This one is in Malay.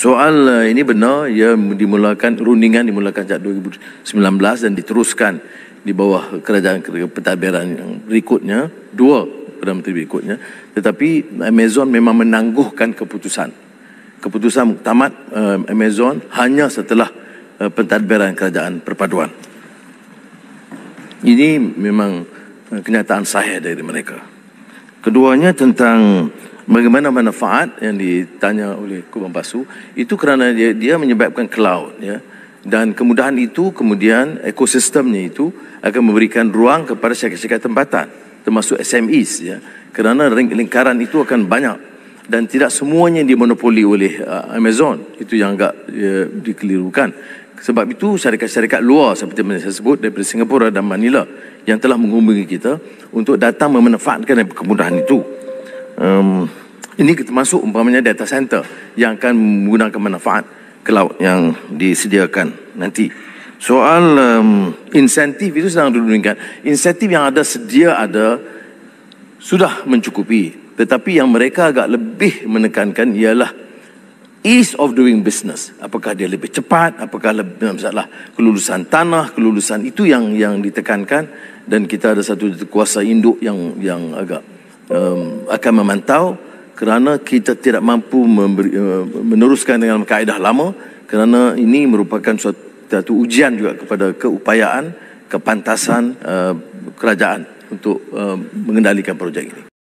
Soal eh, ini benar, ia dimulakan rundingan dimulakan sejak 2019 dan diteruskan di bawah kerajaan pentadbiran yang berikutnya, dua Perdana Menteri berikutnya. Tetapi Amazon memang menangguhkan keputusan. Keputusan tamat eh, Amazon hanya setelah eh, pentadbiran kerajaan perpaduan. Ini memang kenyataan sahih dari mereka. Keduanya tentang bagaimana manfaat yang ditanya oleh Kubang Basu itu kerana dia, dia menyebabkan cloud ya dan kemudahan itu kemudian ekosistemnya itu akan memberikan ruang kepada syarikat-syarikat tempatan termasuk SMEs ya kerana lingkaran itu akan banyak dan tidak semuanya dimonopoli oleh uh, Amazon itu yang agak ya, dikelirukan sebab itu syarikat-syarikat luar seperti yang saya sebut daripada Singapura dan Manila yang telah menghubungi kita untuk datang memanfaatkan kemudahan itu um, ini kita masuk umpamanya data center yang akan menggunakan manfaat cloud yang disediakan nanti. Soal um, insentif itu sedang dilunikan. Insentif yang ada sedia ada sudah mencukupi. Tetapi yang mereka agak lebih menekankan ialah ease of doing business. Apakah dia lebih cepat, apakah lebih masalah kelulusan tanah, kelulusan itu yang yang ditekankan dan kita ada satu kuasa induk yang yang agak um, akan memantau kerana kita tidak mampu memberi, eh, meneruskan dengan kaedah lama kerana ini merupakan suatu, suatu ujian juga kepada keupayaan kepantasan uh, kerajaan untuk uh, mengendalikan projek ini